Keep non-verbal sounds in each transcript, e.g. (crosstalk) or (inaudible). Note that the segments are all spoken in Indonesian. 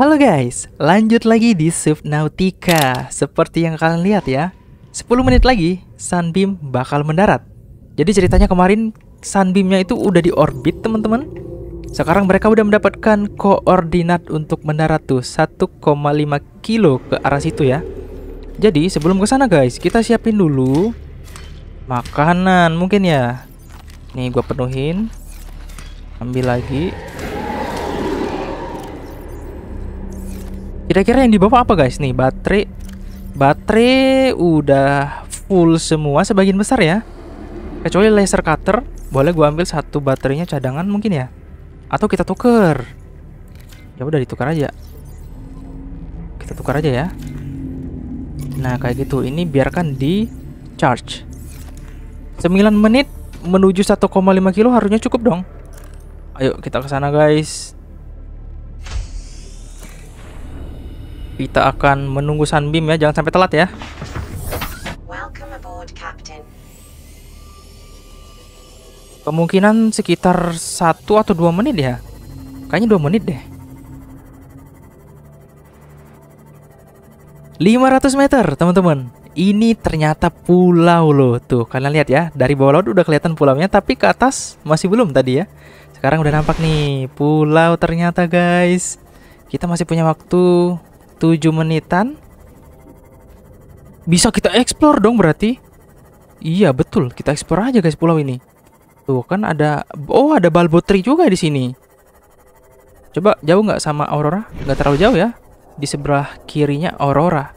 Halo guys, lanjut lagi di Subnautica. Seperti yang kalian lihat ya, 10 menit lagi Sunbeam bakal mendarat. Jadi ceritanya kemarin Sunbeamnya itu udah di orbit teman-teman. Sekarang mereka udah mendapatkan koordinat untuk mendarat tuh 1,5 kilo ke arah situ ya. Jadi sebelum ke sana guys, kita siapin dulu makanan mungkin ya. Nih gue penuhin. Ambil lagi. Kira-kira yang di bawah apa guys nih? Baterai baterai udah full semua sebagian besar ya. Kecuali laser cutter, boleh gue ambil satu baterainya cadangan mungkin ya. Atau kita tuker. Ya udah ditukar aja. Kita tukar aja ya. Nah, kayak gitu. Ini biarkan di charge. 9 menit menuju 1,5 kilo harusnya cukup dong. Ayo kita ke sana guys. kita akan menunggu Sunbeam ya, jangan sampai telat ya. Kemungkinan sekitar satu atau dua menit ya. Kayaknya dua menit deh. 500 meter, teman-teman. Ini ternyata pulau loh. Tuh, kalian lihat ya. Dari bawah laut udah kelihatan pulaunya, tapi ke atas masih belum tadi ya. Sekarang udah nampak nih, pulau ternyata guys. Kita masih punya waktu 7 menitan bisa kita explore dong berarti iya betul kita explore aja guys pulau ini tuh kan ada oh ada balbotri juga di sini coba jauh nggak sama aurora nggak terlalu jauh ya di sebelah kirinya aurora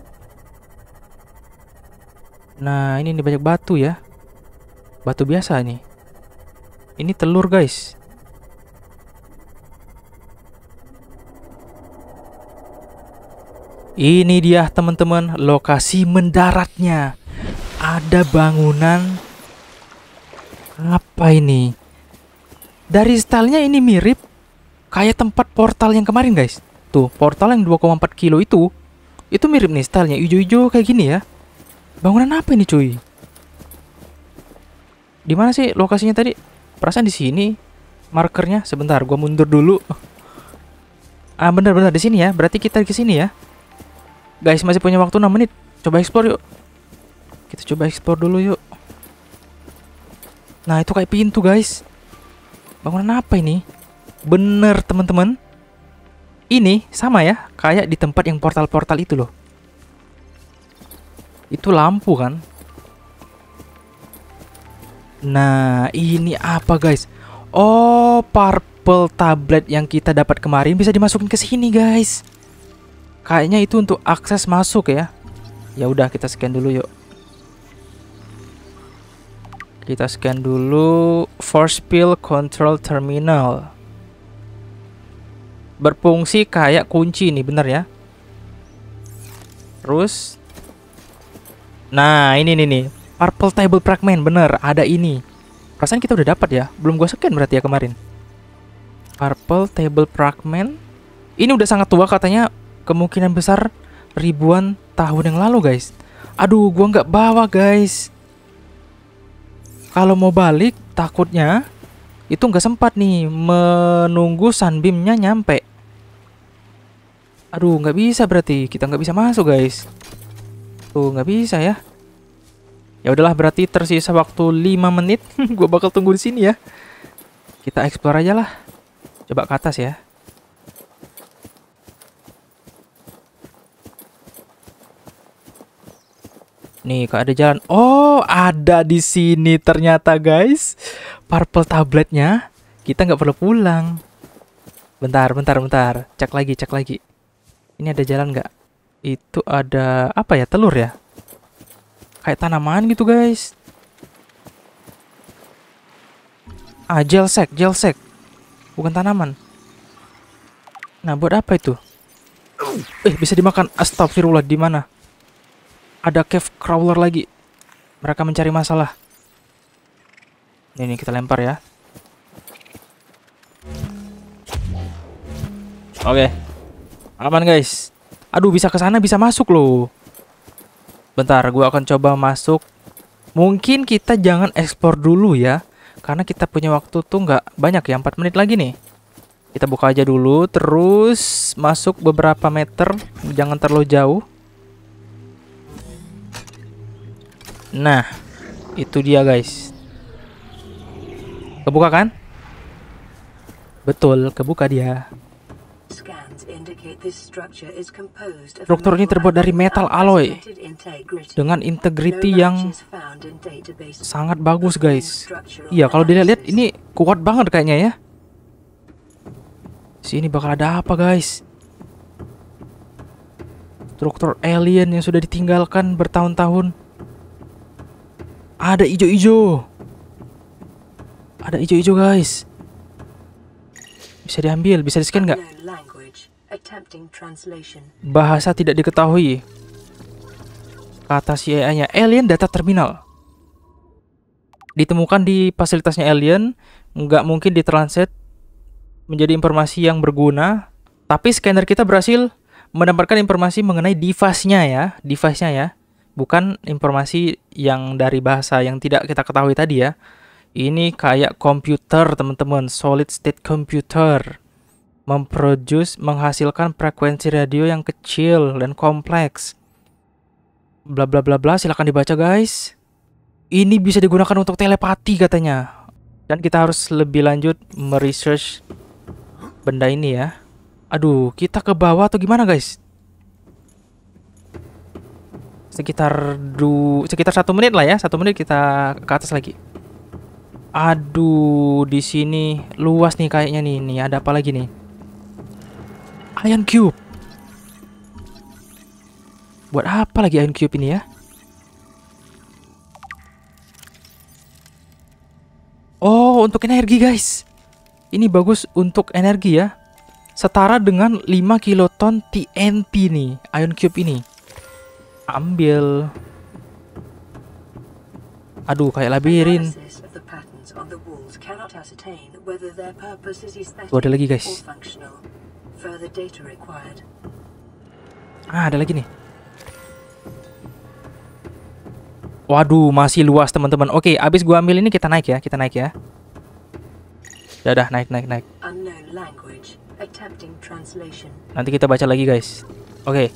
nah ini nih banyak batu ya batu biasa nih ini telur guys Ini dia teman-teman lokasi mendaratnya. Ada bangunan apa ini? Dari stylenya ini mirip kayak tempat portal yang kemarin guys. Tuh portal yang 2,4 kilo itu, itu mirip nih stylenya hijau-hijau kayak gini ya. Bangunan apa ini cuy? Di mana sih lokasinya tadi? Perasaan di sini markernya. Sebentar, gua mundur dulu. Ah bener-bener di sini ya. Berarti kita ke sini ya. Guys, masih punya waktu 6 menit. Coba explore yuk. Kita coba explore dulu yuk. Nah, itu kayak pintu, guys. Bangunan apa ini? Bener, teman-teman. Ini sama ya, kayak di tempat yang portal-portal itu loh. Itu lampu kan? Nah, ini apa, guys? Oh, purple tablet yang kita dapat kemarin bisa dimasukin ke sini, guys. Kayaknya itu untuk akses masuk ya. Ya udah kita scan dulu yuk. Kita scan dulu force field control terminal. Berfungsi kayak kunci nih bener ya. Terus Nah, ini nih nih. Purple Table Fragment bener ada ini. Perasaan kita udah dapat ya. Belum gue scan berarti ya kemarin. Purple Table Fragment. Ini udah sangat tua katanya kemungkinan besar ribuan tahun yang lalu guys aduh gua nggak bawa guys kalau mau balik takutnya itu nggak sempat nih menunggu sunbeamnya nyampe aduh nggak bisa berarti kita nggak bisa masuk guys tuh nggak bisa ya ya udahlah berarti tersisa waktu 5 menit (laughs) Gua bakal tunggu di sini ya kita explore aja lah coba ke atas ya Nih, kok ada jalan. Oh, ada di sini ternyata, guys. Purple tabletnya. Kita nggak perlu pulang. Bentar, bentar, bentar. Cek lagi, cek lagi. Ini ada jalan nggak? Itu ada apa ya? Telur ya? Kayak tanaman gitu, guys. Ah, gel gel gelsek. Bukan tanaman. Nah, buat apa itu? Eh, bisa dimakan. Astagfirullah, di mana? ada cave crawler lagi. Mereka mencari masalah. Ini kita lempar ya. Oke. Okay. Aman guys. Aduh bisa ke sana bisa masuk loh. Bentar, gue akan coba masuk. Mungkin kita jangan ekspor dulu ya. Karena kita punya waktu tuh nggak banyak ya, 4 menit lagi nih. Kita buka aja dulu, terus masuk beberapa meter, jangan terlalu jauh. Nah, itu dia guys. Kebuka kan? Betul, kebuka dia. Struktur ini terbuat dari metal alloy dengan integriti yang sangat bagus guys. Iya, kalau dilihat lihat ini kuat banget kayaknya ya. Sini bakal ada apa guys? Struktur alien yang sudah ditinggalkan bertahun-tahun. Ada ijo-ijo. Ada ijo-ijo, guys. Bisa diambil, bisa di-scan nggak? Bahasa tidak diketahui. Kata si nya alien data terminal. Ditemukan di fasilitasnya alien, nggak mungkin ditranslate menjadi informasi yang berguna. Tapi scanner kita berhasil mendapatkan informasi mengenai device-nya ya, device-nya ya bukan informasi yang dari bahasa yang tidak kita ketahui tadi ya. Ini kayak komputer, teman-teman, solid state computer. Memproduce, menghasilkan frekuensi radio yang kecil dan kompleks. Bla bla bla bla, silahkan dibaca guys. Ini bisa digunakan untuk telepati katanya. Dan kita harus lebih lanjut meresearch benda ini ya. Aduh, kita ke bawah atau gimana guys? sekitar du sekitar satu menit lah ya satu menit kita ke atas lagi aduh di sini luas nih kayaknya nih ini ada apa lagi nih iron cube buat apa lagi iron cube ini ya oh untuk energi guys ini bagus untuk energi ya setara dengan 5 kiloton TNT nih iron cube ini ambil aduh kayak labirin tuh ada lagi guys ah ada lagi nih waduh masih luas teman-teman oke abis gua ambil ini kita naik ya kita naik ya dadah ya naik naik naik nanti kita baca lagi guys oke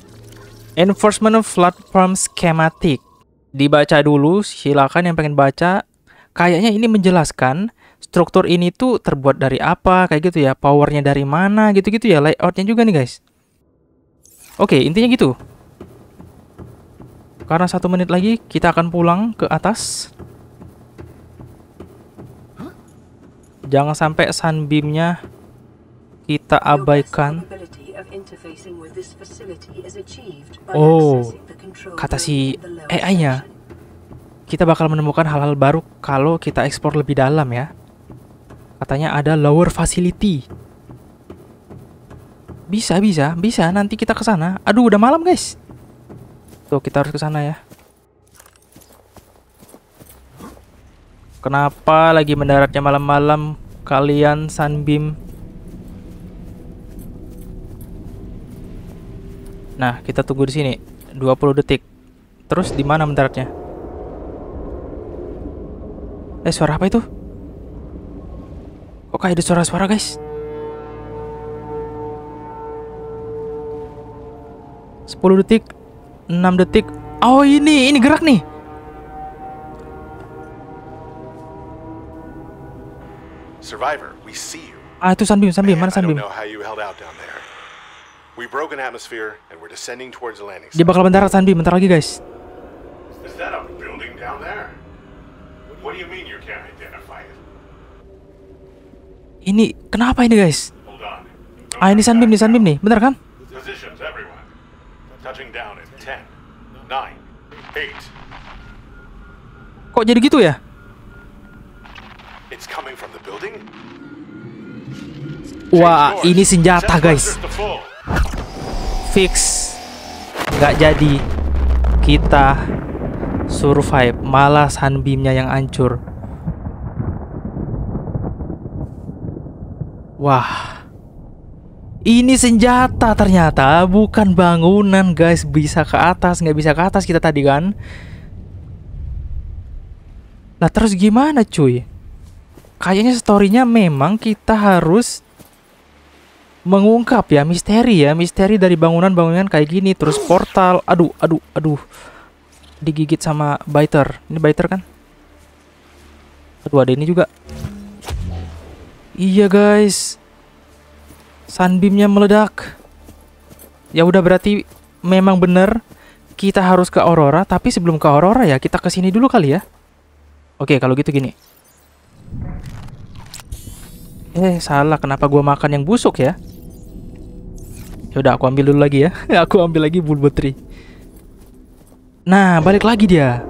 Enforcement of Platform Schematic. Dibaca dulu, silakan yang pengen baca. Kayaknya ini menjelaskan struktur ini tuh terbuat dari apa, kayak gitu ya. Powernya dari mana, gitu-gitu ya. Layoutnya juga nih guys. Oke, intinya gitu. Karena satu menit lagi kita akan pulang ke atas. Jangan sampai sunbeamnya kita abaikan oh, kata si AI-nya, kita bakal menemukan hal-hal baru kalau kita ekspor lebih dalam ya. Katanya ada lower facility. Bisa, bisa, bisa. Nanti kita ke sana. Aduh, udah malam, guys. Tuh, kita harus ke sana ya. Kenapa lagi mendaratnya malam-malam kalian Sunbeam? Nah, kita tunggu di sini 20 detik. Terus di mana mendaratnya? Eh, suara apa itu? Kok kayak ada suara-suara, guys? Sepuluh detik, enam detik. Oh, ini, ini gerak nih. Survivor, we see you. Ah, itu sambil sambil Mana sambil? Dia bakal mendarat Sanbi, bentar lagi guys. Ini kenapa ini guys? Ah ini Sanbi nih Sanbi nih, bentar kan? Kok jadi gitu ya? Wah, ini senjata guys fix nggak jadi kita survive malah sunbeamnya yang hancur wah ini senjata ternyata bukan bangunan guys bisa ke atas nggak bisa ke atas kita tadi kan lah terus gimana cuy kayaknya storynya memang kita harus mengungkap ya misteri ya misteri dari bangunan-bangunan kayak gini terus portal aduh aduh aduh digigit sama biter ini biter kan aduh ada ini juga iya guys sunbeamnya meledak ya udah berarti memang bener kita harus ke Aurora tapi sebelum ke Aurora ya kita ke sini dulu kali ya oke kalau gitu gini eh salah kenapa gua makan yang busuk ya yaudah aku ambil dulu lagi ya. (laughs) aku ambil lagi Bulbetri. Nah, balik lagi dia.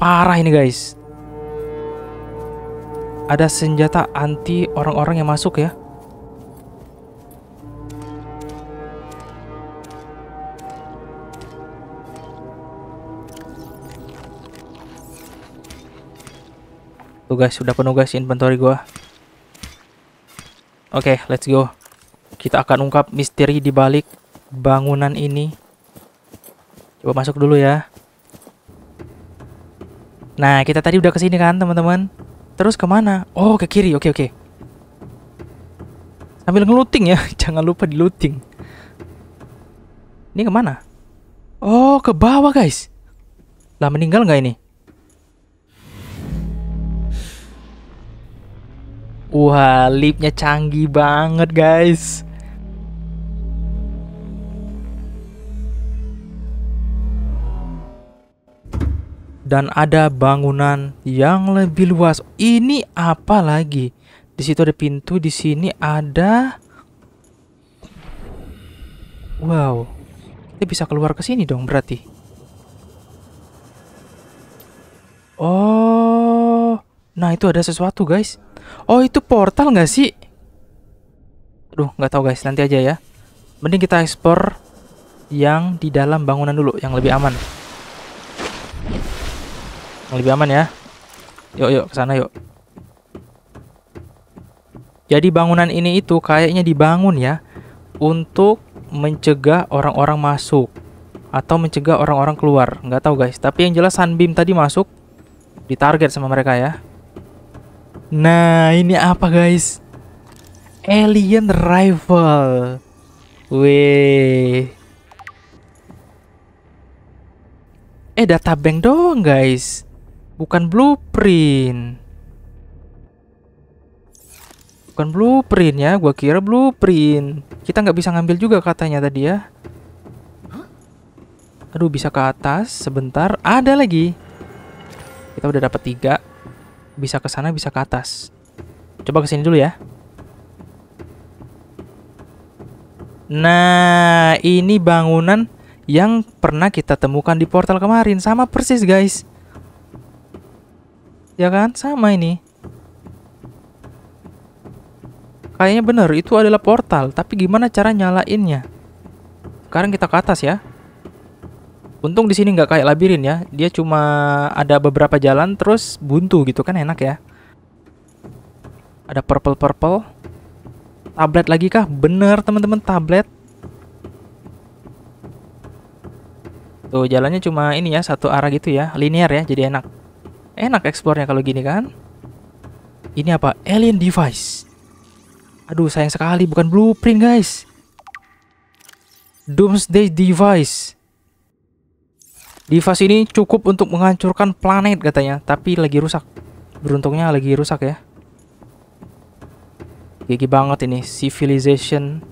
Parah ini, guys. Ada senjata anti orang-orang yang masuk ya. Tuh guys, sudah penuh guys inventory gua. Oke, okay, let's go. Kita akan ungkap misteri di balik bangunan ini. Coba masuk dulu ya. Nah, kita tadi udah kesini kan, teman-teman? Terus kemana? Oh, ke kiri. Oke, okay, oke. Okay. Sambil ngeluting ya. (laughs) Jangan lupa diluting. Ini kemana? Oh, ke bawah, guys. Lah, meninggal nggak ini? Wah, lipnya canggih banget, guys. Dan ada bangunan yang lebih luas. Ini apa lagi? Di situ ada pintu, di sini ada Wow. Kita bisa keluar ke sini dong berarti. Oh. Nah, itu ada sesuatu, guys. Oh itu portal nggak sih? Aduh nggak tahu guys nanti aja ya. Mending kita ekspor yang di dalam bangunan dulu yang lebih aman. Yang lebih aman ya. Yuk yuk ke sana yuk. Jadi bangunan ini itu kayaknya dibangun ya untuk mencegah orang-orang masuk atau mencegah orang-orang keluar. Nggak tahu guys, tapi yang jelas Sunbeam tadi masuk di target sama mereka ya. Nah, ini apa guys? Alien Rival. Wih. Eh, data bank doang guys. Bukan blueprint. Bukan blueprint ya, gua kira blueprint. Kita nggak bisa ngambil juga katanya tadi ya. Aduh, bisa ke atas sebentar. Ada lagi. Kita udah dapat tiga bisa ke sana, bisa ke atas. Coba ke sini dulu ya. Nah, ini bangunan yang pernah kita temukan di portal kemarin. Sama persis, guys. Ya kan? Sama ini. Kayaknya bener, itu adalah portal. Tapi gimana cara nyalainnya? Sekarang kita ke atas ya. Untung di sini nggak kayak labirin ya. Dia cuma ada beberapa jalan terus buntu gitu kan enak ya. Ada purple purple. Tablet lagi kah? Bener teman-teman tablet. Tuh jalannya cuma ini ya satu arah gitu ya, linear ya jadi enak. Enak eksplornya kalau gini kan. Ini apa? Alien device. Aduh sayang sekali bukan blueprint guys. Doomsday device. Device ini cukup untuk menghancurkan planet katanya, tapi lagi rusak. Beruntungnya lagi rusak ya. Gigi banget ini civilization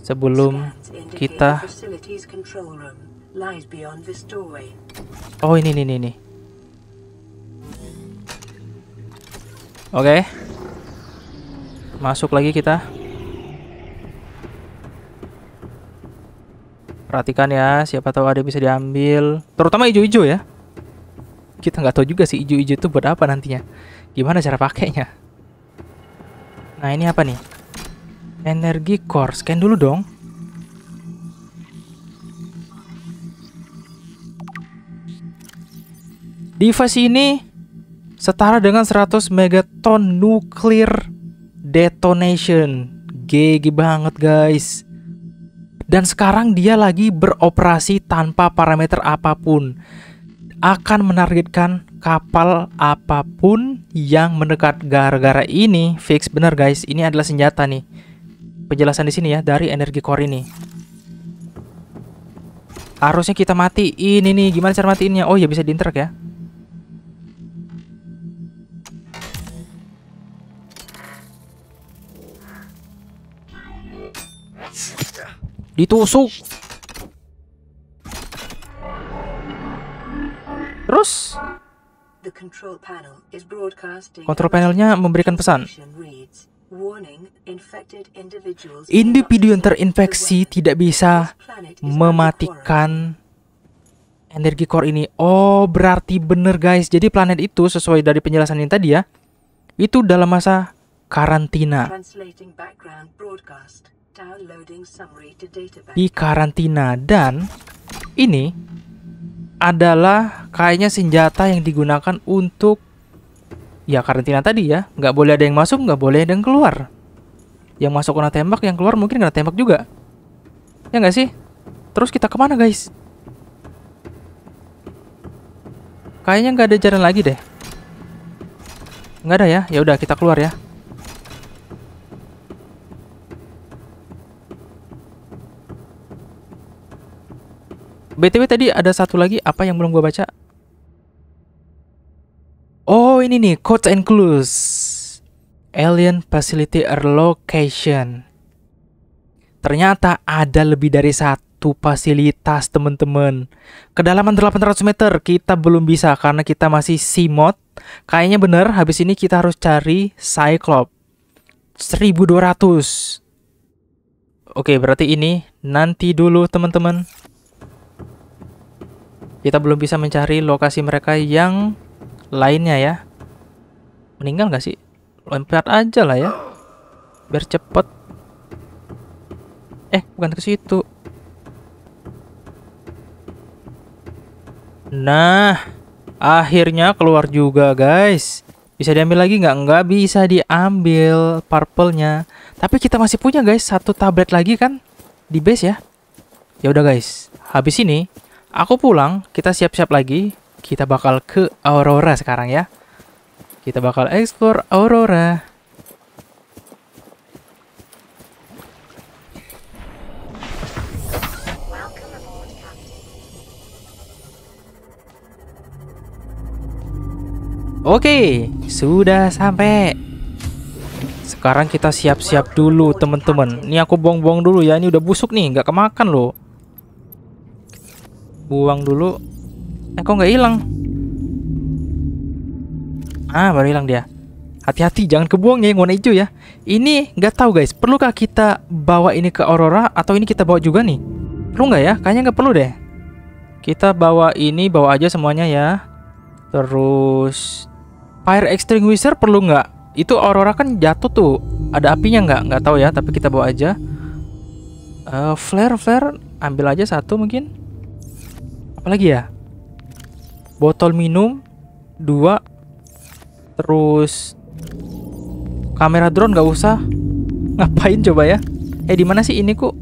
sebelum kita Oh, ini ini ini. Oke. Okay. Masuk lagi kita. Perhatikan ya, siapa tahu ada yang bisa diambil. Terutama ijo-ijo ya. Kita nggak tahu juga sih ijo-ijo itu buat apa nantinya. Gimana cara pakainya? Nah, ini apa nih? Energi core. Scan dulu dong. Device ini setara dengan 100 megaton nuclear detonation. GG banget guys dan sekarang dia lagi beroperasi tanpa parameter apapun. Akan menargetkan kapal apapun yang mendekat gara-gara ini fix bener guys. Ini adalah senjata nih. Penjelasan di sini ya dari energi core ini. Harusnya kita mati ini nih. Gimana cara matiinnya? Oh iya, ya bisa diinterak ya. Ditusuk. Terus Kontrol panelnya memberikan pesan. Individu yang terinfeksi tidak bisa mematikan energi core ini. Oh, berarti bener guys. Jadi planet itu sesuai dari penjelasan yang tadi ya, itu dalam masa karantina di karantina dan ini adalah kayaknya senjata yang digunakan untuk ya karantina tadi ya nggak boleh ada yang masuk nggak boleh ada yang keluar yang masuk kena tembak yang keluar mungkin kena tembak juga ya nggak sih terus kita kemana guys kayaknya nggak ada jalan lagi deh nggak ada ya ya udah kita keluar ya BTW tadi ada satu lagi apa yang belum gue baca? Oh ini nih, codes and clues. Alien facility location. Ternyata ada lebih dari satu fasilitas teman-teman. Kedalaman 800 meter kita belum bisa karena kita masih C simot. Kayaknya bener, habis ini kita harus cari Cyclop. 1200. Oke, berarti ini nanti dulu teman-teman. Kita belum bisa mencari lokasi mereka yang lainnya ya. Meninggal nggak sih? Lompat aja lah ya. Biar cepet. Eh, bukan ke situ. Nah, akhirnya keluar juga guys. Bisa diambil lagi nggak? Nggak bisa diambil purple Tapi kita masih punya guys satu tablet lagi kan di base ya. Ya udah guys, habis ini Aku pulang, kita siap-siap lagi. Kita bakal ke Aurora sekarang ya. Kita bakal explore Aurora. Oke, sudah sampai. Sekarang kita siap-siap dulu, teman-teman. Ini aku buang-buang dulu ya. Ini udah busuk nih, nggak kemakan loh buang dulu. Eh kok nggak hilang? Ah baru hilang dia. Hati-hati jangan kebuang ya yang warna hijau ya. Ini nggak tahu guys, perlukah kita bawa ini ke Aurora atau ini kita bawa juga nih? Perlu nggak ya? Kayaknya nggak perlu deh. Kita bawa ini, bawa aja semuanya ya. Terus Fire Extinguisher perlu nggak? Itu Aurora kan jatuh tuh. Ada apinya nggak? Nggak tahu ya, tapi kita bawa aja. Uh, flare, flare, ambil aja satu mungkin apalagi ya botol minum dua terus kamera drone nggak usah (laughs) ngapain coba ya eh di mana sih ini kok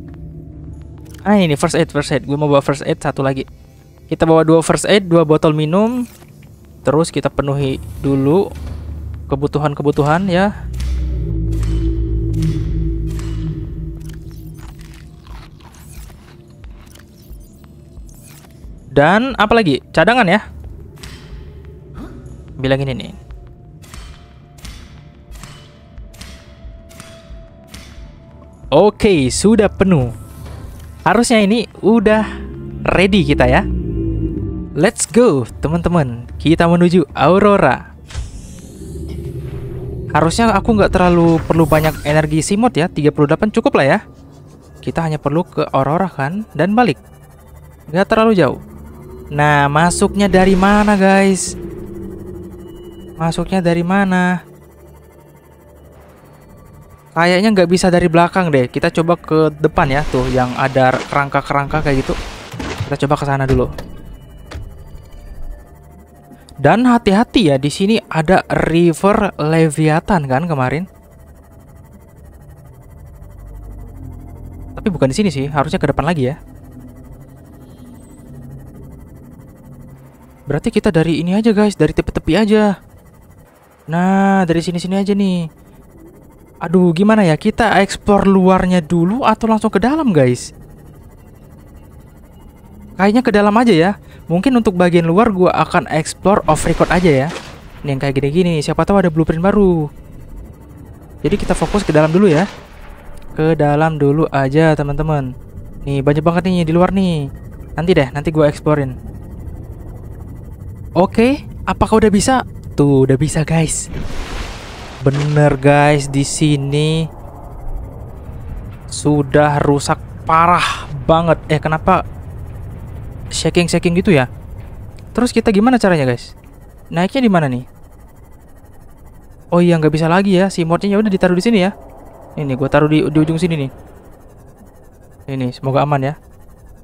ah ini first aid first aid gue mau bawa first aid satu lagi kita bawa dua first aid dua botol minum terus kita penuhi dulu kebutuhan-kebutuhan ya Dan apa lagi? Cadangan ya. Bilang ini nih. Oke, sudah penuh. Harusnya ini udah ready kita ya. Let's go, teman-teman. Kita menuju Aurora. Harusnya aku nggak terlalu perlu banyak energi simot ya. 38 cukup lah ya. Kita hanya perlu ke Aurora kan dan balik. Nggak terlalu jauh. Nah, masuknya dari mana, guys? Masuknya dari mana? Kayaknya nggak bisa dari belakang deh. Kita coba ke depan ya, tuh yang ada kerangka-kerangka kayak gitu. Kita coba ke sana dulu. Dan hati-hati ya, di sini ada River Leviathan kan kemarin. Tapi bukan di sini sih, harusnya ke depan lagi ya. Berarti kita dari ini aja guys, dari tepi-tepi aja. Nah, dari sini-sini aja nih. Aduh, gimana ya? Kita explore luarnya dulu atau langsung ke dalam, guys? Kayaknya ke dalam aja ya. Mungkin untuk bagian luar gue akan explore off record aja ya. Ini yang kayak gini-gini siapa tahu ada blueprint baru. Jadi kita fokus ke dalam dulu ya. Ke dalam dulu aja, teman-teman. Nih, banyak banget nih di luar nih. Nanti deh, nanti gue explorein. Oke, apakah udah bisa? Tuh, udah bisa guys. Bener guys, di sini sudah rusak parah banget. Eh, kenapa shaking-shaking gitu ya? Terus kita gimana caranya guys? Naiknya di mana nih? Oh iya nggak bisa lagi ya si modnya ya udah ditaruh di sini ya. Ini gue taruh di, di ujung sini nih. Ini semoga aman ya.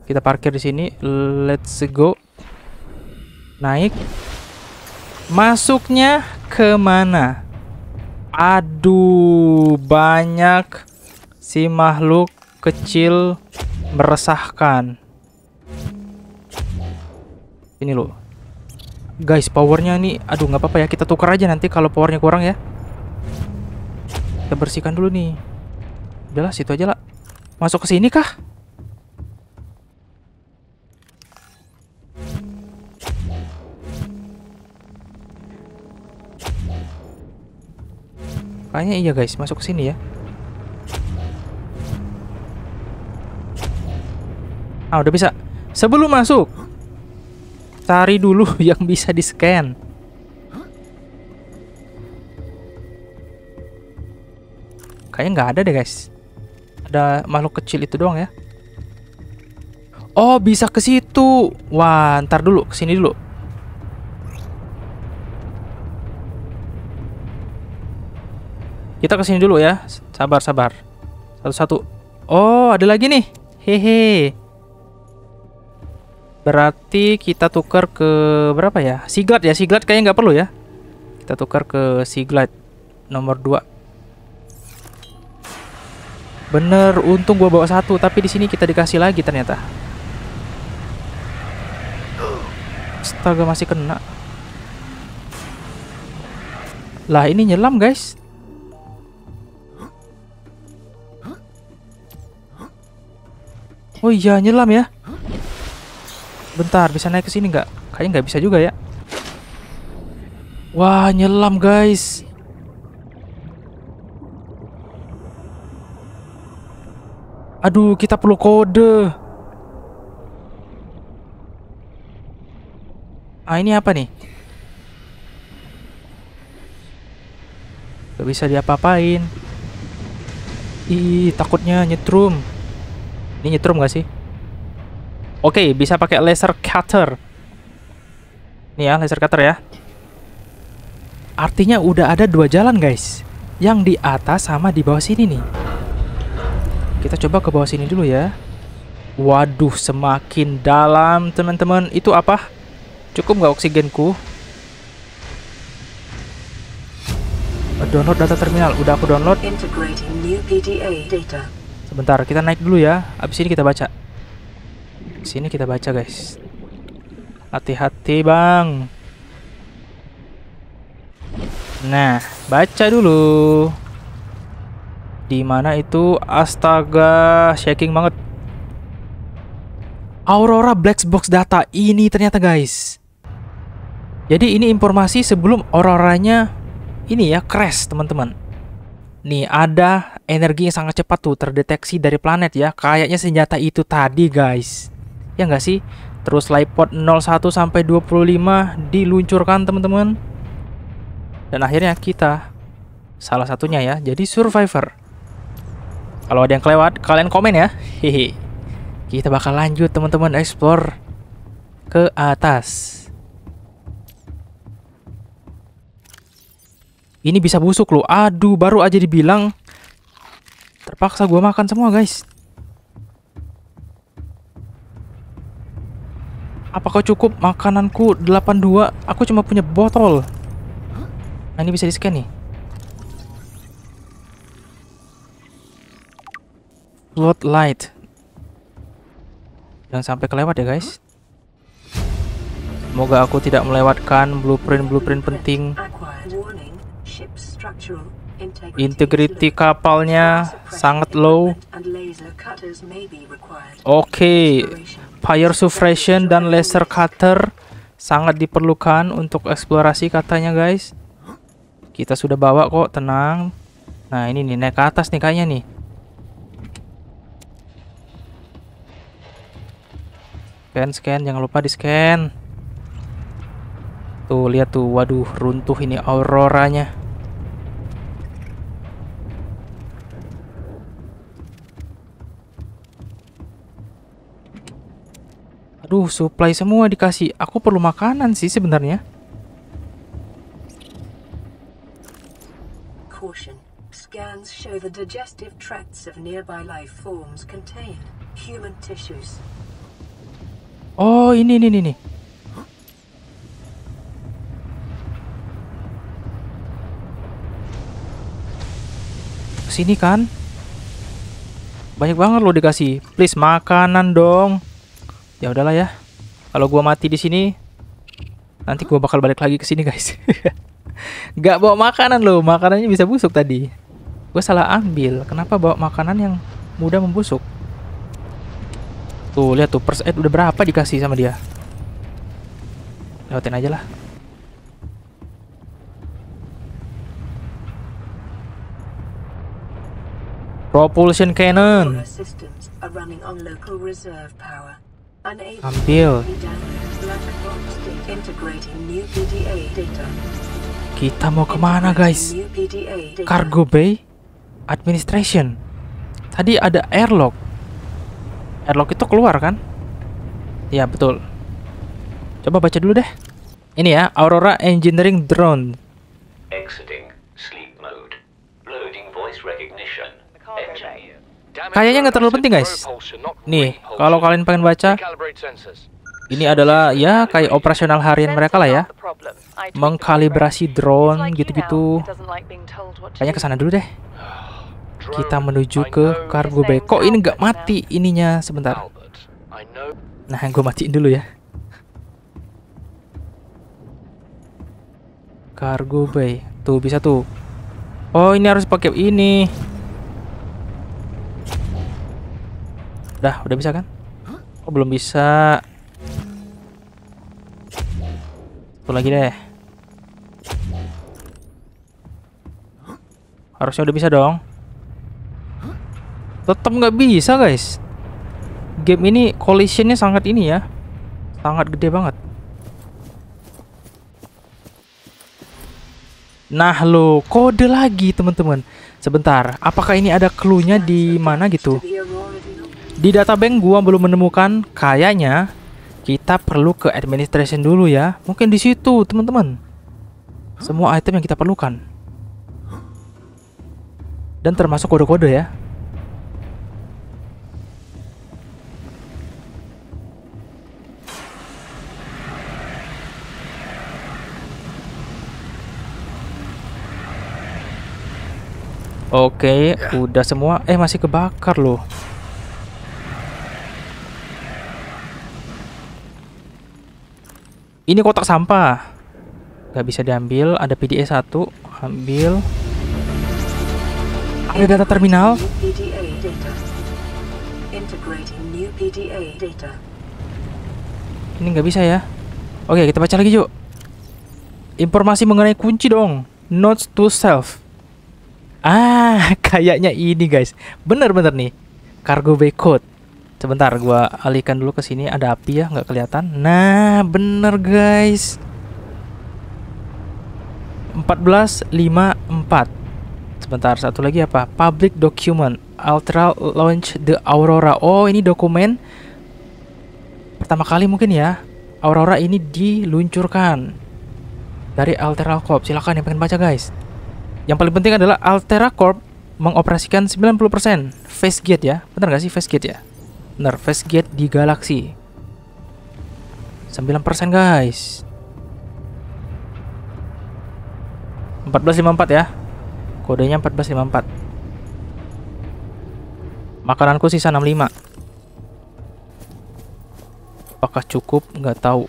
Kita parkir di sini. Let's go. Naik. Masuknya kemana? Aduh, banyak si makhluk kecil meresahkan. Ini loh. Guys, powernya nih, aduh nggak apa-apa ya. Kita tukar aja nanti kalau powernya kurang ya. Kita bersihkan dulu nih. Udahlah, situ aja lah. Masuk ke sini kah? Kayaknya iya guys, masuk ke sini ya. Ah, udah bisa. Sebelum masuk, cari dulu (laughs) yang bisa di-scan. Kayaknya nggak ada deh guys. Ada makhluk kecil itu doang ya. Oh, bisa ke situ. Wah, ntar dulu, ke sini dulu. Kita kesini dulu ya. Sabar, sabar. Satu-satu. Oh, ada lagi nih. Hehe. Berarti kita tukar ke berapa ya? Siglat ya, Siglat kayaknya nggak perlu ya. Kita tukar ke Siglat nomor 2. Bener, untung gua bawa satu, tapi di sini kita dikasih lagi ternyata. Astaga, masih kena. Lah, ini nyelam, guys. Oh iya, nyelam ya. Bentar, bisa naik ke sini nggak? Kayaknya nggak bisa juga ya. Wah, nyelam guys. Aduh, kita perlu kode. Ah, ini apa nih? Gak bisa diapa-apain. Ih, takutnya nyetrum. Ini nyetrum gak sih? Oke, okay, bisa pakai laser cutter. Nih ya, laser cutter ya. Artinya udah ada dua jalan, guys. Yang di atas sama di bawah sini nih. Kita coba ke bawah sini dulu ya. Waduh, semakin dalam, teman-teman. Itu apa? Cukup nggak oksigenku? Download data terminal. Udah aku download. Sebentar, kita naik dulu ya. Abis ini kita baca. Sini kita baca, guys. Hati-hati, Bang. Nah, baca dulu. Di mana itu? Astaga, shaking banget. Aurora Black Box Data ini ternyata, guys. Jadi ini informasi sebelum auroranya ini ya crash, teman-teman. Nih, ada energi yang sangat cepat tuh terdeteksi dari planet ya. Kayaknya senjata itu tadi, guys. Ya nggak sih? Terus Lipod 01 sampai 25 diluncurkan, teman-teman. Dan akhirnya kita salah satunya ya, jadi survivor. Kalau ada yang kelewat, kalian komen ya. Hehe. Kita bakal lanjut, teman-teman, explore ke atas. Ini bisa busuk loh. Aduh, baru aja dibilang. Terpaksa gue makan semua, guys. Apakah cukup makananku 82? Aku cuma punya botol. Nah, ini bisa di-scan nih. Floodlight. Jangan sampai kelewat ya, guys. Semoga aku tidak melewatkan blueprint-blueprint penting. Integrity kapalnya sangat low. Oke, okay. fire suppression dan laser cutter sangat diperlukan untuk eksplorasi katanya guys. Kita sudah bawa kok, tenang. Nah ini nih, naik ke atas nih kayaknya nih. Scan, scan, jangan lupa di scan. Tuh, lihat tuh, waduh runtuh ini auroranya. Aduh, supply semua dikasih. Aku perlu makanan sih sebenarnya. Oh, ini ini ini. Sini kan? Banyak banget loh dikasih. Please makanan dong ya udahlah ya kalau gua mati di sini nanti gua bakal balik lagi ke sini guys (laughs) nggak bawa makanan loh makanannya bisa busuk tadi gua salah ambil kenapa bawa makanan yang mudah membusuk tuh lihat tuh pers eh, udah berapa dikasih sama dia lewatin aja lah propulsion cannon Ambil. Kita mau kemana guys? Cargo Bay Administration. Tadi ada airlock. Airlock itu keluar kan? Ya betul. Coba baca dulu deh. Ini ya Aurora Engineering Drone. Kayaknya nggak terlalu penting guys. Nih, kalau kalian pengen baca, ini adalah ya kayak operasional harian mereka lah ya. Mengkalibrasi drone gitu-gitu. Kayaknya kesana dulu deh. Kita menuju ke kargo bay. Kok ini nggak mati ininya sebentar. Nah, gue matiin dulu ya. Kargo bay. Tuh bisa tuh. Oh, ini harus pakai ini. Udah, udah bisa kan? Oh, belum bisa. Satu lagi deh. Harusnya udah bisa dong. Tetap nggak bisa, guys. Game ini collisionnya sangat ini ya. Sangat gede banget. Nah lo kode lagi teman-teman. Sebentar, apakah ini ada clue-nya di mana gitu? Di data bank gua belum menemukan, kayaknya kita perlu ke administration dulu ya. Mungkin di situ, teman-teman. Semua item yang kita perlukan. Dan termasuk kode-kode ya. Oke, okay, ya. udah semua. Eh, masih kebakar loh. Ini kotak sampah. Gak bisa diambil. Ada PDA 1. Ambil. Ada data terminal. Ini nggak bisa ya. Oke, kita baca lagi, yuk. Informasi mengenai kunci dong. Notes to self. Ah, (laughs) kayaknya ini, guys. Bener-bener nih. Cargo Bay Code. Sebentar, gua alihkan dulu ke sini. Ada api ya, nggak kelihatan. Nah, bener guys. 1454. Sebentar, satu lagi apa? Public document. Ultra launch the Aurora. Oh, ini dokumen pertama kali mungkin ya. Aurora ini diluncurkan dari Altera Corp. Silahkan yang pengen baca guys. Yang paling penting adalah Altera Corp mengoperasikan 90% face gate ya. bener nggak sih face gate ya? Nervous Gate di Galaxy. 9% guys. 1454 ya. Kodenya 1454. Makananku sisa 65. Apakah cukup? Nggak tahu.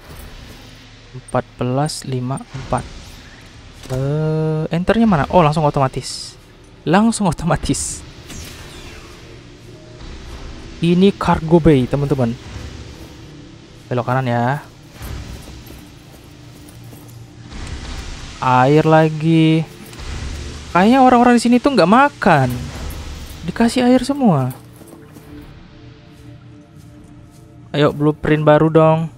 1454. Eh, enternya mana? Oh, langsung otomatis. Langsung otomatis. Ini cargo bay, teman-teman. Belok kanan ya. Air lagi. Kayaknya orang-orang di sini tuh nggak makan. Dikasih air semua. Ayo blueprint baru dong.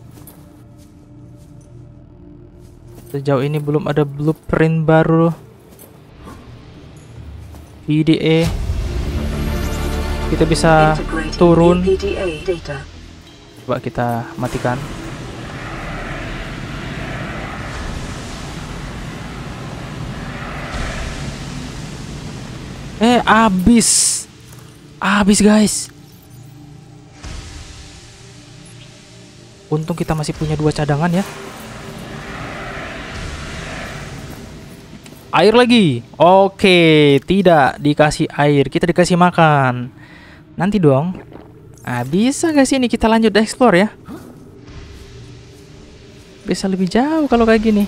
Sejauh ini belum ada blueprint baru. VDE kita bisa turun coba kita matikan eh abis abis guys untung kita masih punya dua cadangan ya air lagi oke tidak dikasih air kita dikasih makan Nanti dong. Ah, bisa gak sih ini kita lanjut explore ya? Bisa lebih jauh kalau kayak gini.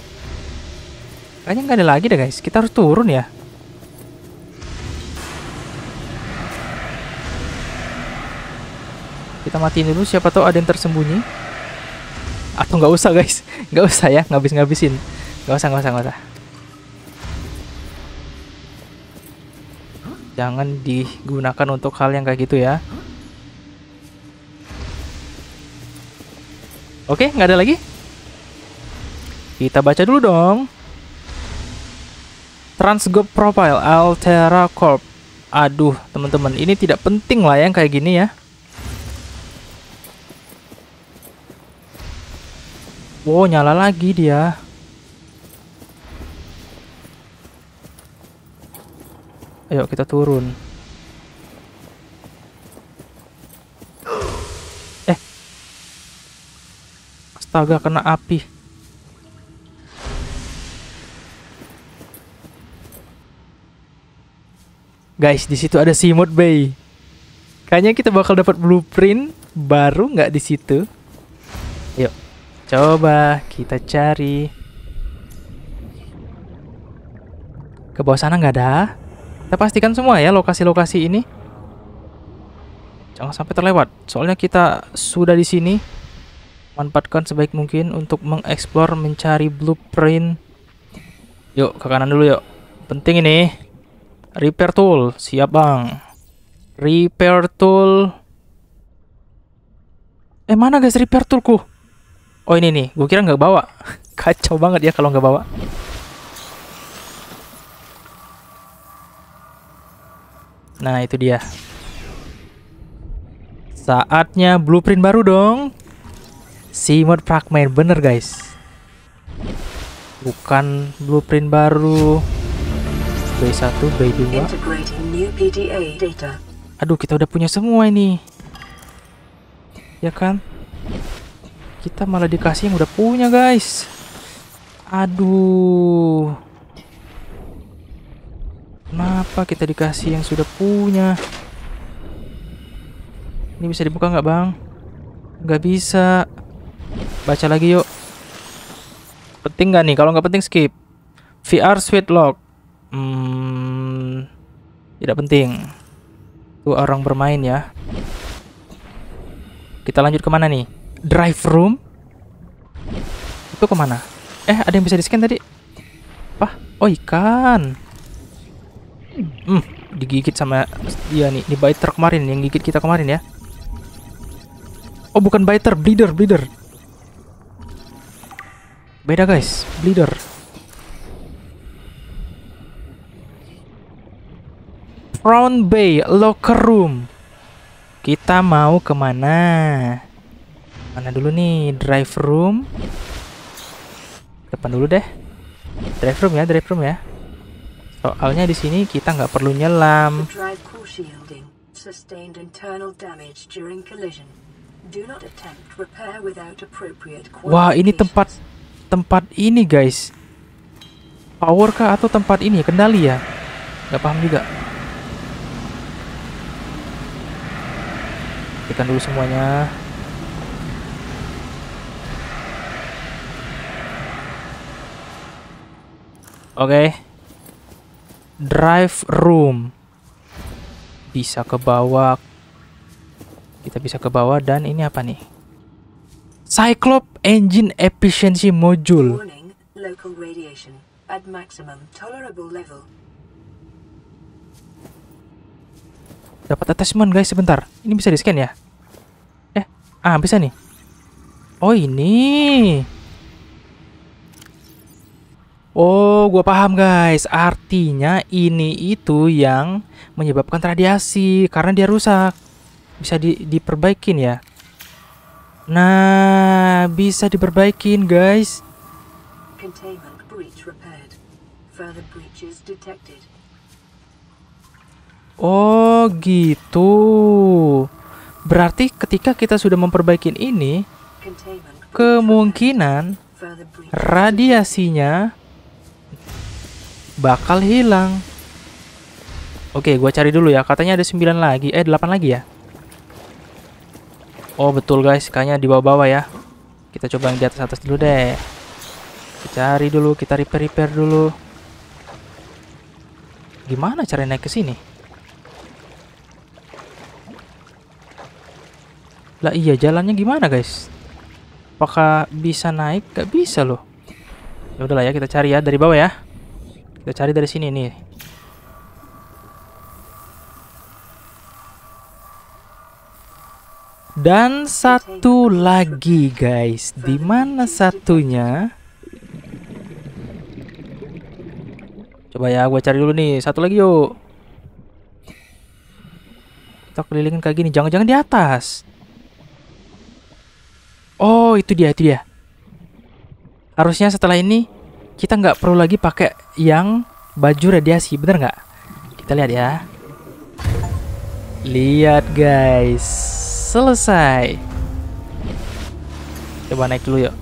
Kayaknya nggak ada lagi deh guys. Kita harus turun ya. Kita matiin dulu siapa tahu ada yang tersembunyi. Atau nggak usah guys. (laughs) Nggak usah ya, ngabis-ngabisin. Nggak usah, nggak usah, nggak usah. jangan digunakan untuk hal yang kayak gitu ya oke nggak ada lagi kita baca dulu dong Transgov Profile Altera Corp aduh teman-teman ini tidak penting lah yang kayak gini ya wow nyala lagi dia Ayo kita turun. Eh. Astaga kena api. Guys, di situ ada simut Bay. Kayaknya kita bakal dapat blueprint baru nggak di situ. Yuk, coba kita cari. Ke bawah sana nggak ada. Kita pastikan semua ya lokasi-lokasi ini. Jangan sampai terlewat. Soalnya kita sudah di sini. Manfaatkan sebaik mungkin untuk mengeksplor, mencari blueprint. Yuk, ke kanan dulu yuk. Penting ini. Repair tool. Siap, Bang. Repair tool. Eh, mana guys repair toolku? Oh, ini nih. Gue kira nggak bawa. (laughs) Kacau banget ya kalau nggak bawa. Nah, itu dia. Saatnya blueprint baru dong. Simon Fragment, bener guys. Bukan blueprint baru. B1, B2. Aduh, kita udah punya semua ini. Ya kan? Kita malah dikasih yang udah punya, guys. Aduh. Kenapa kita dikasih yang sudah punya? Ini bisa dibuka nggak bang? Nggak bisa. Baca lagi yuk. Penting nggak nih? Kalau nggak penting skip. VR Sweet Lock. Hmm, tidak penting. Itu orang bermain ya. Kita lanjut kemana nih? Drive room? Itu kemana? Eh, ada yang bisa di-scan tadi? Apa? Oh, ikan. Hmm, digigit sama dia nih. Ini biter kemarin yang gigit kita kemarin ya. Oh, bukan biter, bleeder, bleeder. Beda guys, bleeder. Front Bay Locker Room. Kita mau kemana? Mana dulu nih? Drive room. Depan dulu deh. Drive room ya, drive room ya. Soalnya di sini kita nggak perlu nyelam. Wah, ini tempat tempat ini, guys. Power kah atau tempat ini ya? kendali ya? Nggak paham juga. Kita dulu semuanya. Oke. Okay drive room bisa ke bawah kita bisa ke bawah dan ini apa nih Cyclop engine efficiency module dapat attachment guys sebentar ini bisa di scan ya eh ah bisa nih oh ini Oh, gue paham guys. Artinya ini itu yang menyebabkan radiasi karena dia rusak. Bisa di diperbaikin ya. Nah, bisa diperbaikin guys. Oh, gitu. Berarti ketika kita sudah memperbaiki ini, kemungkinan radiasinya bakal hilang. Oke, gua cari dulu ya. Katanya ada 9 lagi. Eh, 8 lagi ya? Oh, betul guys. Kayaknya di bawah-bawah ya. Kita coba yang di atas-atas dulu deh. Kita cari dulu, kita repair-repair dulu. Gimana cara naik ke sini? Lah iya, jalannya gimana guys? Apakah bisa naik? Gak bisa loh. Ya udahlah ya, kita cari ya dari bawah ya. Kita cari dari sini nih. Dan satu lagi guys, di mana satunya? Coba ya, gue cari dulu nih. Satu lagi yuk. Kita kelilingin kayak gini. Jangan-jangan di atas. Oh, itu dia, itu dia. Harusnya setelah ini kita nggak perlu lagi pakai yang baju radiasi, bener nggak? Kita lihat ya. Lihat guys, selesai. Coba naik dulu yuk.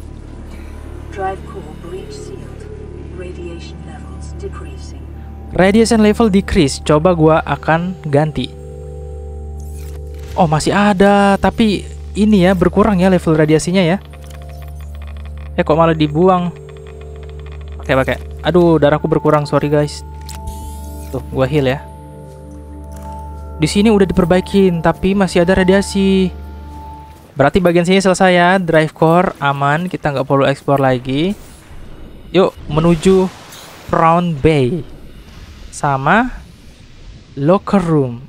Radiation level decrease. Coba gua akan ganti. Oh, masih ada, tapi ini ya berkurang ya level radiasinya ya. Eh kok malah dibuang? pakai pakai aduh darahku berkurang sorry guys tuh gua heal ya di sini udah diperbaikin tapi masih ada radiasi berarti bagian sini selesai ya drive core aman kita nggak perlu explore lagi yuk menuju round Bay sama locker room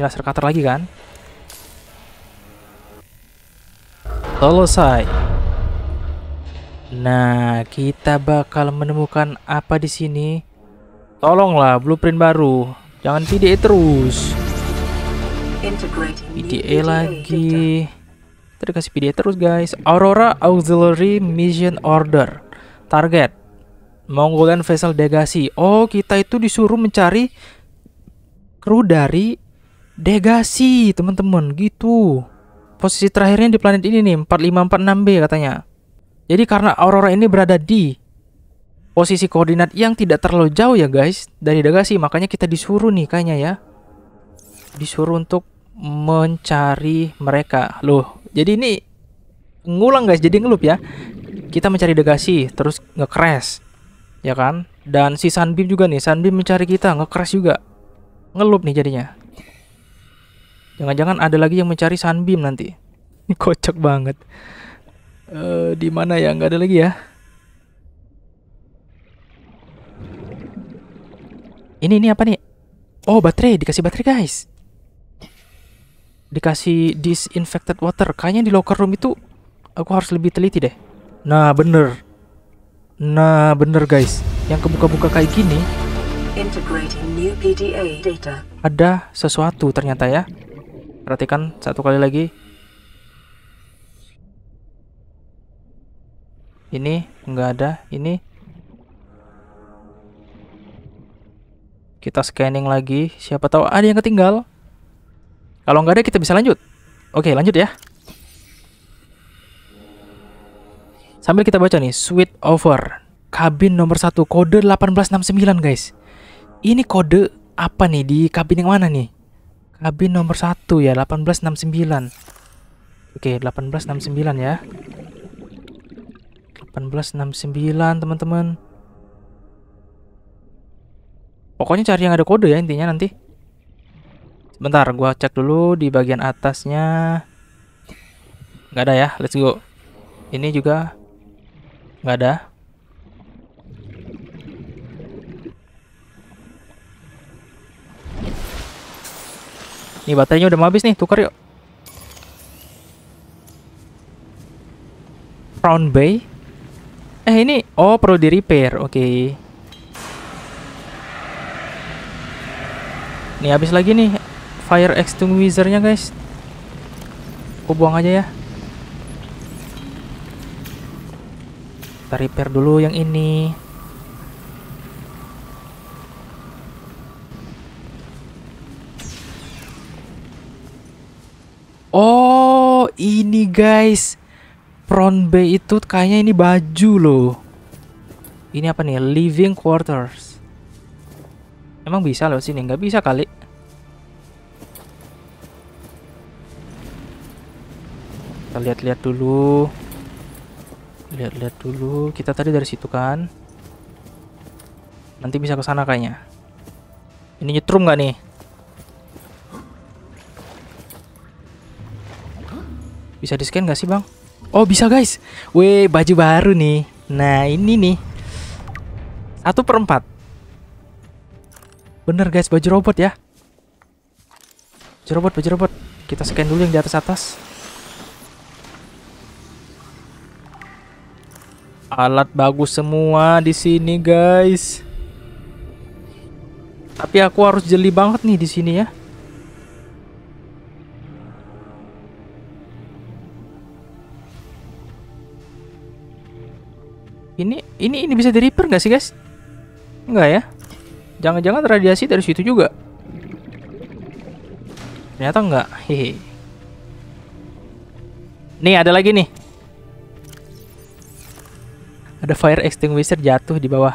jelas cutter lagi kan selesai Nah, kita bakal menemukan apa di sini? Tolonglah blueprint baru. Jangan PDA terus. PDA lagi. Kita kasih PDA terus, guys. Aurora Auxiliary Mission Order. Target Mongolian Vessel Degasi. Oh, kita itu disuruh mencari kru dari Degasi, teman-teman, gitu. Posisi terakhirnya di planet ini nih, 4546B katanya. Jadi karena Aurora ini berada di posisi koordinat yang tidak terlalu jauh ya guys dari degasi, makanya kita disuruh nih kayaknya ya. Disuruh untuk mencari mereka. Loh, jadi ini ngulang guys, jadi ngelup ya. Kita mencari degasi, terus nge-crash. Ya kan? Dan si Sunbeam juga nih, Sunbeam mencari kita, nge-crash juga. Ngelup nih jadinya. Jangan-jangan ada lagi yang mencari Sunbeam nanti. (laughs) Ini kocak banget. Eh, di mana ya nggak ada lagi ya ini ini apa nih oh baterai dikasih baterai guys dikasih disinfected water kayaknya di locker room itu aku harus lebih teliti deh nah bener nah bener guys yang kebuka-buka kayak gini ada sesuatu ternyata ya perhatikan satu kali lagi ini enggak ada ini kita scanning lagi siapa tahu ada yang ketinggal kalau enggak ada kita bisa lanjut oke lanjut ya sambil kita baca nih sweet over kabin nomor satu. kode 1869 guys ini kode apa nih di kabin yang mana nih kabin nomor satu ya 1869 oke 1869 ya 1869 teman-teman Pokoknya cari yang ada kode ya intinya nanti Sebentar gua cek dulu di bagian atasnya Gak ada ya let's go Ini juga Gak ada Ini baterainya udah mau habis nih tukar yuk Crown Bay Eh ini oh perlu di repair. Oke. Okay. Nih habis lagi nih fire extinguisher-nya, guys. Aku buang aja ya. Kita repair dulu yang ini. Oh, ini guys. Front B itu kayaknya ini baju loh. Ini apa nih? Living quarters. Emang bisa loh sini? Nggak bisa kali. Kita lihat-lihat dulu. Lihat-lihat dulu. Kita tadi dari situ kan. Nanti bisa ke sana kayaknya. Ini nyetrum nggak nih? Bisa di-scan nggak sih, Bang? Oh bisa guys. Weh baju baru nih. Nah ini nih. Satu per empat. Bener guys baju robot ya. Baju robot, baju robot. Kita scan dulu yang di atas atas. Alat bagus semua di sini guys. Tapi aku harus jeli banget nih di sini ya. Ini ini ini bisa di repair nggak sih guys? Nggak ya? Jangan-jangan radiasi dari situ juga? Ternyata nggak. Hehe. Nih ada lagi nih. Ada fire extinguisher jatuh di bawah.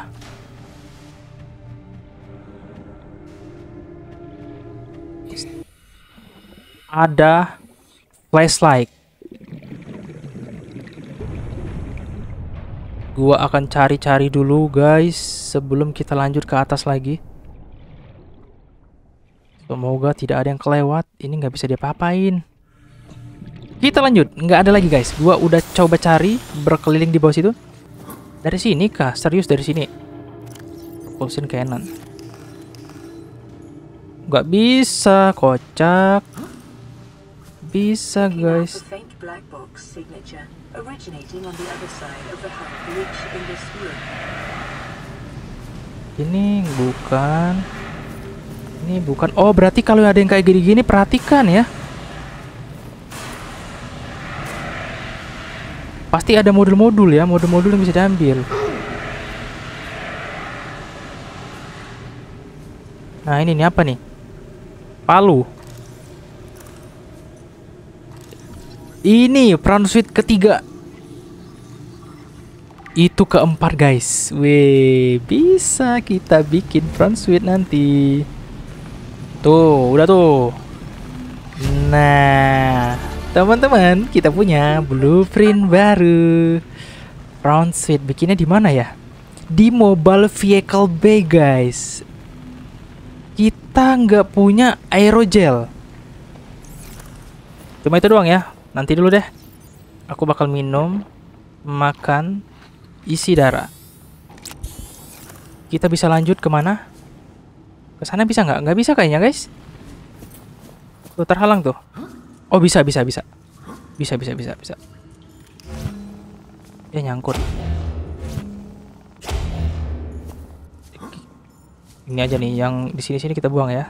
Ada flashlight. Gua akan cari-cari dulu guys sebelum kita lanjut ke atas lagi. Semoga tidak ada yang kelewat. Ini nggak bisa diapa-apain. Kita lanjut. Nggak ada lagi guys. Gua udah coba cari berkeliling di bawah situ. Dari sini kah? Serius dari sini? Pulsin Canon. Nggak bisa. Kocak. Bisa guys originating on the other side of the in this room. Ini bukan ini bukan. Oh, berarti kalau ada yang kayak gini-gini perhatikan ya. Pasti ada modul-modul ya, modul-modul yang bisa diambil. Nah, ini ini apa nih? Palu. Ini Crown Suite ketiga. Itu keempat guys. Weh, bisa kita bikin Crown Suite nanti. Tuh, udah tuh. Nah, teman-teman, kita punya blueprint baru. round Suite bikinnya di mana ya? Di Mobile Vehicle Bay guys. Kita nggak punya aerogel. Cuma itu doang ya Nanti dulu deh. Aku bakal minum, makan, isi darah. Kita bisa lanjut kemana? Ke bisa nggak? Nggak bisa kayaknya, guys. Tuh terhalang tuh. Oh, bisa, bisa, bisa. Bisa, bisa, bisa, bisa. Ya nyangkut. Ini aja nih yang di sini-sini kita buang ya.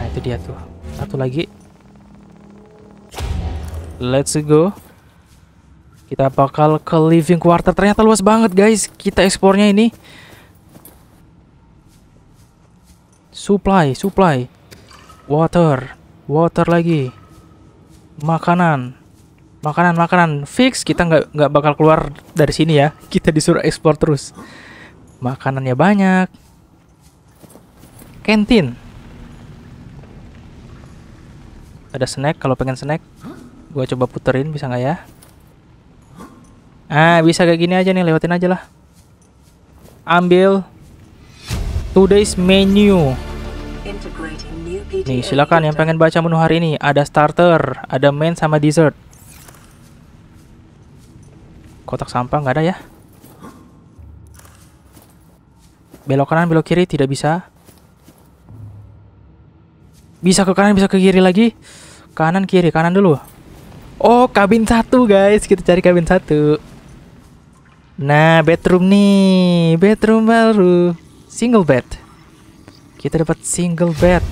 Nah, itu dia tuh. Satu lagi Let's go. Kita bakal ke living quarter. Ternyata luas banget, guys. Kita ekspornya ini. Supply, supply. Water, water lagi. Makanan. Makanan, makanan. Fix kita nggak nggak bakal keluar dari sini ya. Kita disuruh ekspor terus. Makanannya banyak. Kantin. Ada snack kalau pengen snack. Gua coba puterin bisa nggak ya? Ah, bisa kayak gini aja nih, lewatin aja lah. Ambil today's menu. Nih, silakan yang pengen baca menu hari ini. Ada starter, ada main sama dessert. Kotak sampah nggak ada ya? Belok kanan, belok kiri tidak bisa. Bisa ke kanan, bisa ke kiri lagi. Kanan kiri, kanan dulu. Oh, kabin satu guys. Kita cari kabin satu. Nah, bedroom nih. Bedroom baru. Single bed. Kita dapat single bed.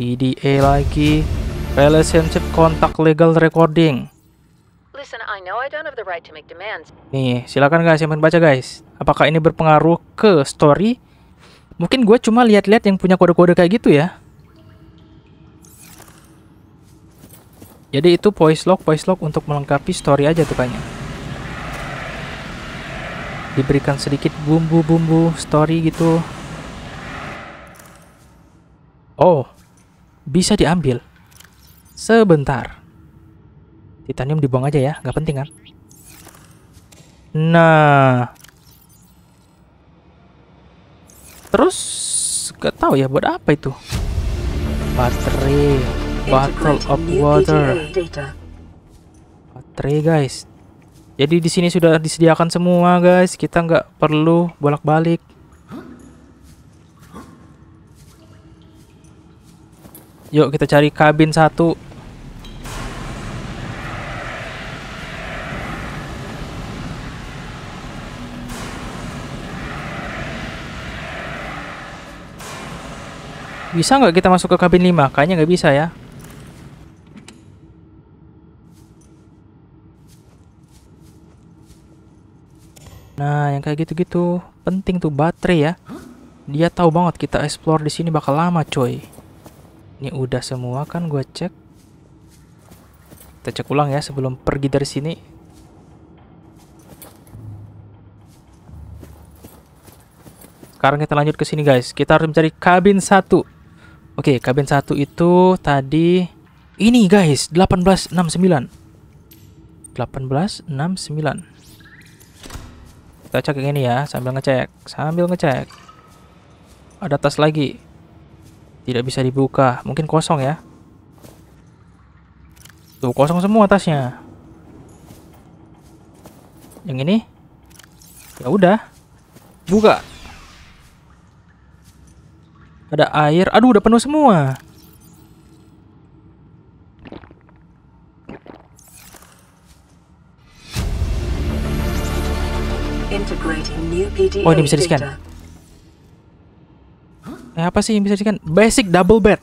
EDA e lagi. Relationship kontak legal recording. Nih, silakan guys yang baca guys. Apakah ini berpengaruh ke story? Mungkin gue cuma lihat-lihat yang punya kode-kode kayak gitu ya. Jadi itu voice log, voice log untuk melengkapi story aja tuh kayaknya. Diberikan sedikit bumbu-bumbu story gitu. Oh, bisa diambil. Sebentar. Titanium dibuang aja ya, nggak penting kan? Nah. Terus, nggak tahu ya buat apa itu. Baterai. Battle of water. Baterai guys. Jadi di sini sudah disediakan semua guys. Kita nggak perlu bolak-balik. Yuk kita cari kabin satu. Bisa nggak kita masuk ke kabin 5? Kayaknya nggak bisa ya. Nah, yang kayak gitu-gitu penting tuh baterai ya. Dia tahu banget kita explore di sini bakal lama, coy. Ini udah semua kan Gue cek. Kita cek ulang ya sebelum pergi dari sini. Sekarang kita lanjut ke sini, guys. Kita harus mencari kabin satu. Oke, kabin satu itu tadi ini, guys, 1869. 1869. Kita cek yang ini ya, sambil ngecek. Sambil ngecek. Ada tas lagi. Tidak bisa dibuka. Mungkin kosong ya. Tuh, kosong semua tasnya. Yang ini? Ya udah. Buka. Ada air. Aduh, udah penuh semua. Oh ini bisa di scan. Eh apa sih yang bisa di scan? Basic double bed.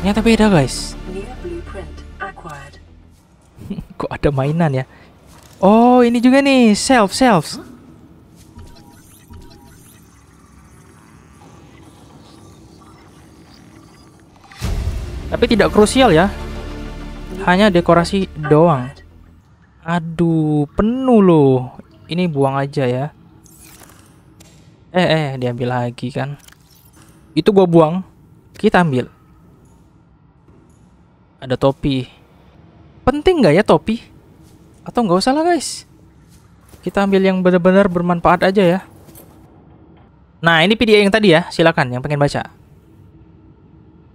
Ternyata beda guys. (laughs) Kok ada mainan ya? Oh ini juga nih self self. Tapi tidak krusial ya hanya dekorasi doang. Aduh, penuh loh. Ini buang aja ya. Eh, eh, diambil lagi kan. Itu gua buang. Kita ambil. Ada topi. Penting nggak ya topi? Atau nggak usah lah guys. Kita ambil yang benar-benar bermanfaat aja ya. Nah, ini PDF yang tadi ya. Silakan yang pengen baca.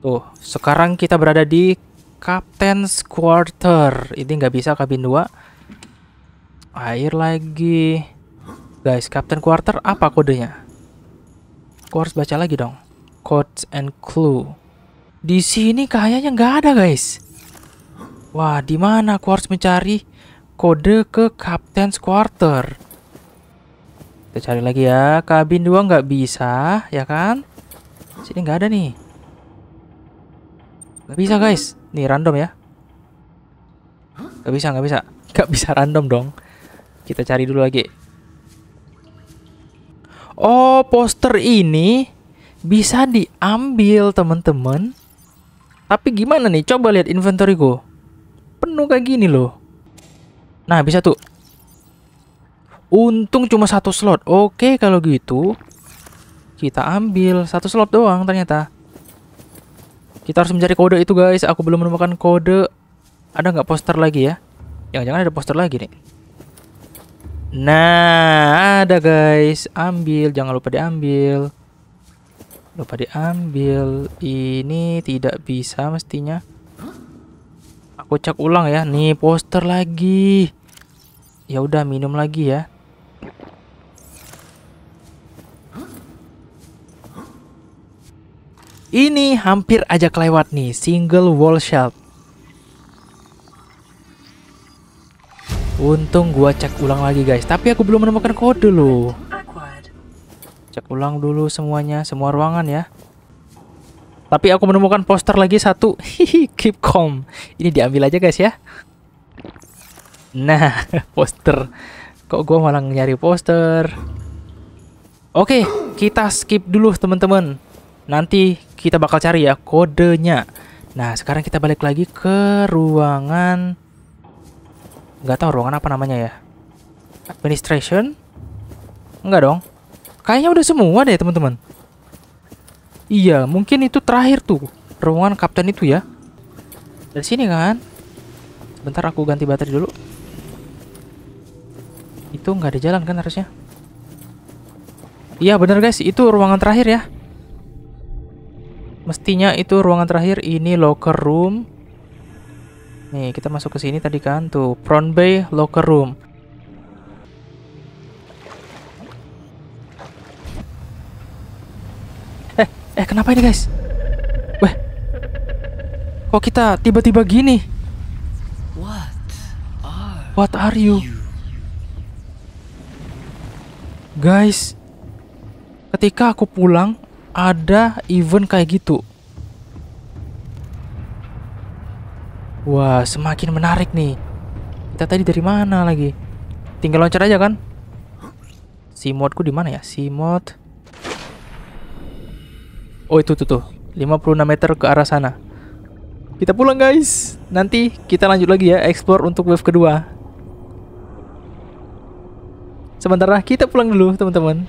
Tuh, sekarang kita berada di Captain's Quarter. Ini nggak bisa kabin 2. Air lagi. Guys, Captain Quarter apa kodenya? Aku harus baca lagi dong. Codes and Clue. Di sini kayaknya nggak ada, guys. Wah, di mana aku harus mencari kode ke Captain's Quarter? Kita cari lagi ya. Kabin dua nggak bisa, ya kan? Sini nggak ada nih. Nggak bisa, guys. Nih random ya. Gak bisa, gak bisa. (laughs) Gak bisa random dong. Kita cari dulu lagi. Oh, poster ini bisa diambil teman-teman. Tapi gimana nih? Coba lihat inventory gue. Penuh kayak gini loh. Nah, bisa tuh. Untung cuma satu slot. Oke, kalau gitu kita ambil satu slot doang ternyata. Kita harus mencari kode itu guys. Aku belum menemukan kode. Ada nggak poster lagi ya? Jangan-jangan ada poster lagi nih. Nah, ada guys. Ambil, jangan lupa diambil. Lupa diambil. Ini tidak bisa mestinya. Aku cek ulang ya. Nih poster lagi. Ya udah minum lagi ya. Ini hampir aja kelewat nih, single wall shot. Untung gua cek ulang lagi guys, tapi aku belum menemukan kode loh. Cek ulang dulu semuanya, semua ruangan ya. Tapi aku menemukan poster lagi satu. (laughs) Hihi, keep calm. Ini diambil aja guys ya. Nah, (laughs) poster. Kok gua malah nyari poster? Oke, kita skip dulu teman-teman. Nanti kita bakal cari ya kodenya. Nah, sekarang kita balik lagi ke ruangan nggak tahu ruangan apa namanya ya. Administration? Enggak dong. Kayaknya udah semua deh, teman-teman. Iya, mungkin itu terakhir tuh. Ruangan kapten itu ya. Dari sini kan? Bentar aku ganti baterai dulu. Itu nggak ada jalan kan harusnya? Iya bener guys, itu ruangan terakhir ya mestinya itu ruangan terakhir ini locker room nih kita masuk ke sini tadi kan tuh front bay locker room eh eh kenapa ini guys Wah, kok kita tiba-tiba gini what are, what are you? you guys ketika aku pulang ada event kayak gitu. Wah, semakin menarik nih. Kita tadi dari mana lagi? Tinggal loncat aja kan? Si modku di mana ya? Si mod. Oh, itu tuh tuh. 56 meter ke arah sana. Kita pulang, guys. Nanti kita lanjut lagi ya explore untuk wave kedua. Sementara kita pulang dulu, teman-teman.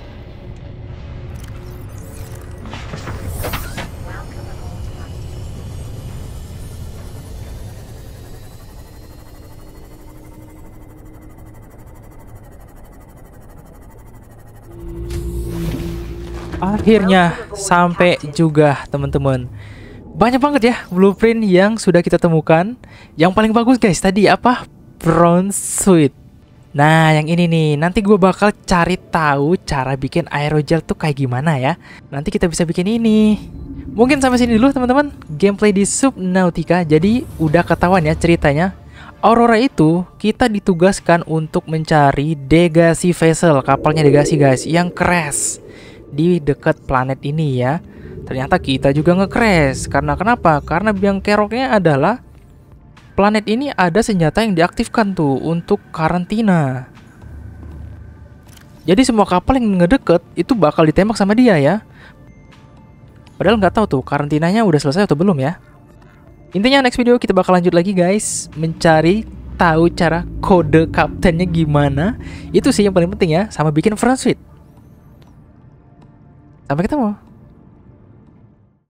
Akhirnya sampai juga teman-teman. Banyak banget ya blueprint yang sudah kita temukan. Yang paling bagus guys tadi apa? Bronze Suite. Nah, yang ini nih, nanti gue bakal cari tahu cara bikin aerogel tuh kayak gimana ya. Nanti kita bisa bikin ini. Mungkin sampai sini dulu teman-teman, gameplay di Subnautica. Jadi udah ketahuan ya ceritanya. Aurora itu kita ditugaskan untuk mencari degasi vessel, kapalnya degasi guys, yang crash di dekat planet ini ya. Ternyata kita juga nge-crash. Karena kenapa? Karena biang keroknya adalah planet ini ada senjata yang diaktifkan tuh untuk karantina. Jadi semua kapal yang ngedeket itu bakal ditembak sama dia ya. Padahal nggak tahu tuh karantinanya udah selesai atau belum ya. Intinya next video kita bakal lanjut lagi guys mencari tahu cara kode kaptennya gimana. Itu sih yang paling penting ya sama bikin friends Sampai ketemu.